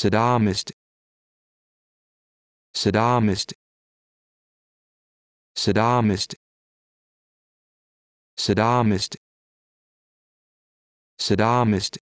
Saddamist Saddamist Saddamist Saddamist Saddamist